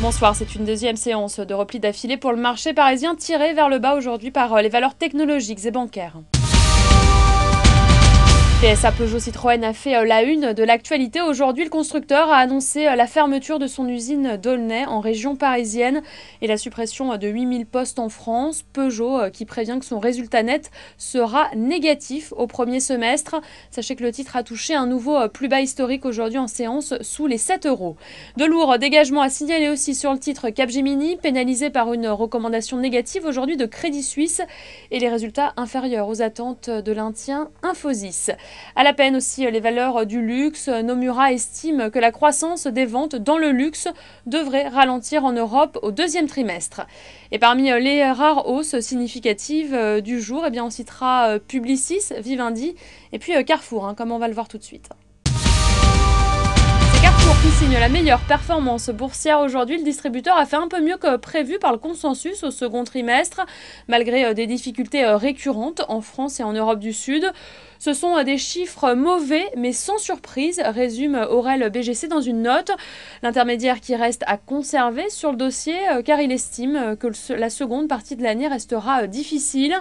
Bonsoir, c'est une deuxième séance de repli d'affilée pour le marché parisien tiré vers le bas aujourd'hui par euh, les valeurs technologiques et bancaires. PSA Peugeot Citroën a fait euh, la une de l'actualité. Aujourd'hui, le constructeur a annoncé euh, la fermeture de son usine d'Aulnay en région parisienne et la suppression euh, de 8000 postes en France. Peugeot qui prévient que son résultat net sera négatif au premier semestre. Sachez que le titre a touché un nouveau plus bas historique aujourd'hui en séance sous les 7 euros. De lourds dégagements à signaler aussi sur le titre Capgemini, pénalisé par une recommandation négative aujourd'hui de Crédit Suisse et les résultats inférieurs aux attentes de l'Intien Infosys. À la peine aussi euh, les valeurs euh, du luxe. Euh, Nomura estime que la croissance des ventes dans le luxe devrait ralentir en Europe au deuxième trimestre. Et parmi les rares hausses significatives du jour, eh bien on citera Publicis, Vivendi et puis Carrefour, hein, comme on va le voir tout de suite Carrefour qui signe la meilleure performance boursière aujourd'hui, le distributeur a fait un peu mieux que prévu par le consensus au second trimestre, malgré des difficultés récurrentes en France et en Europe du Sud. Ce sont euh, des chiffres mauvais, mais sans surprise, résume euh, Aurel BGC dans une note. L'intermédiaire qui reste à conserver sur le dossier, euh, car il estime que la seconde partie de l'année restera difficile.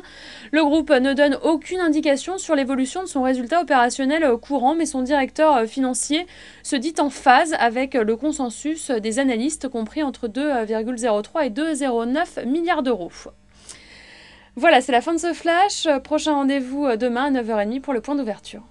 Le groupe ne donne aucune indication sur l'évolution de son résultat opérationnel courant, mais son directeur financier se dit en phase avec le consensus des analystes compris entre 2,03 et 2,09 milliards d'euros. Voilà, c'est la fin de ce flash. Euh, prochain rendez-vous euh, demain à 9h30 pour le point d'ouverture.